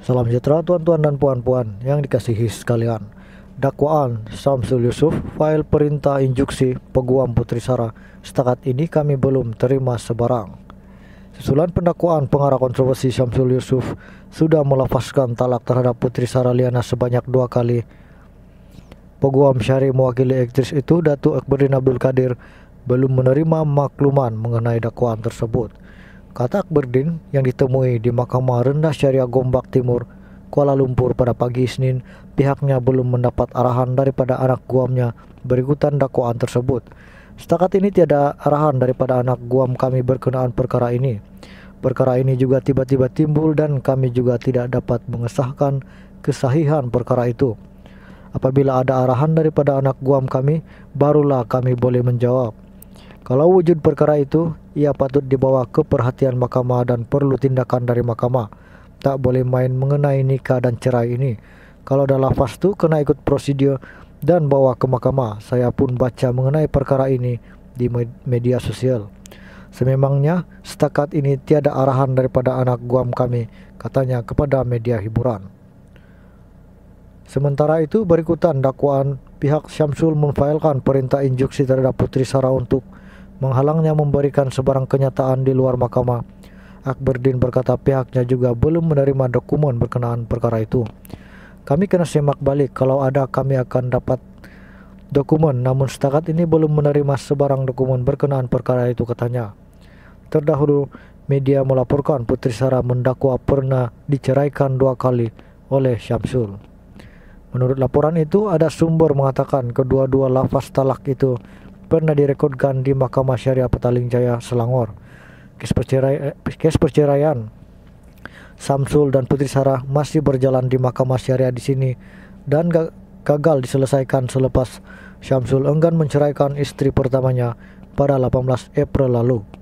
Salam sejahtera tuan-tuan dan puan-puan yang dikasihi sekalian. Dakwaan Samsul Yusuf, file perintah injuksi peguam Putri Sara, setakat ini kami belum terima sebarang. Susulan pendakwaan pengarah kontroversi Samsul Yusuf sudah melepaskan talak terhadap Putri Sara Liana sebanyak dua kali. Peguam Syari mewakili aktris itu Datuk Akbarin Abdul Kadir belum menerima makluman mengenai dakwaan tersebut. Kata Akberdin yang ditemui di Mahkamah Rendah Syariah Gombak Timur, Kuala Lumpur pada pagi Isnin, pihaknya belum mendapat arahan daripada anak guamnya berikutan dakwaan tersebut. Setakat ini tiada arahan daripada anak guam kami berkenaan perkara ini. Perkara ini juga tiba-tiba timbul dan kami juga tidak dapat mengesahkan kesahihan perkara itu. Apabila ada arahan daripada anak guam kami, barulah kami boleh menjawab. Kalau wujud perkara itu, ia patut dibawa ke perhatian mahkamah dan perlu tindakan dari mahkamah. Tak boleh main mengenai nikah dan cerai ini. Kalau ada lafaz itu kena ikut prosedur dan bawa ke mahkamah. Saya pun baca mengenai perkara ini di media sosial. Sememangnya setakat ini tiada arahan daripada anak guam kami, katanya kepada media hiburan. Sementara itu berikutan dakwaan pihak Syamsul memfailkan perintah injuksi terhadap Putri Sarah untuk menghalangnya memberikan sebarang kenyataan di luar mahkamah. Akberdin berkata pihaknya juga belum menerima dokumen berkenaan perkara itu. Kami kena semak balik kalau ada kami akan dapat dokumen namun setakat ini belum menerima sebarang dokumen berkenaan perkara itu katanya. Terdahulu media melaporkan Putri Sarah mendakwa pernah diceraikan dua kali oleh Syamsul. Menurut laporan itu ada sumber mengatakan kedua-dua lafaz talak itu pernah direkodkan di Mahkamah Syariah Petaling Jaya Selangor. Kes, percerai, kes perceraian Samsul dan Putri Sarah masih berjalan di Mahkamah Syariah di sini dan gagal diselesaikan selepas Syamsul enggan menceraikan istri pertamanya pada 18 April lalu.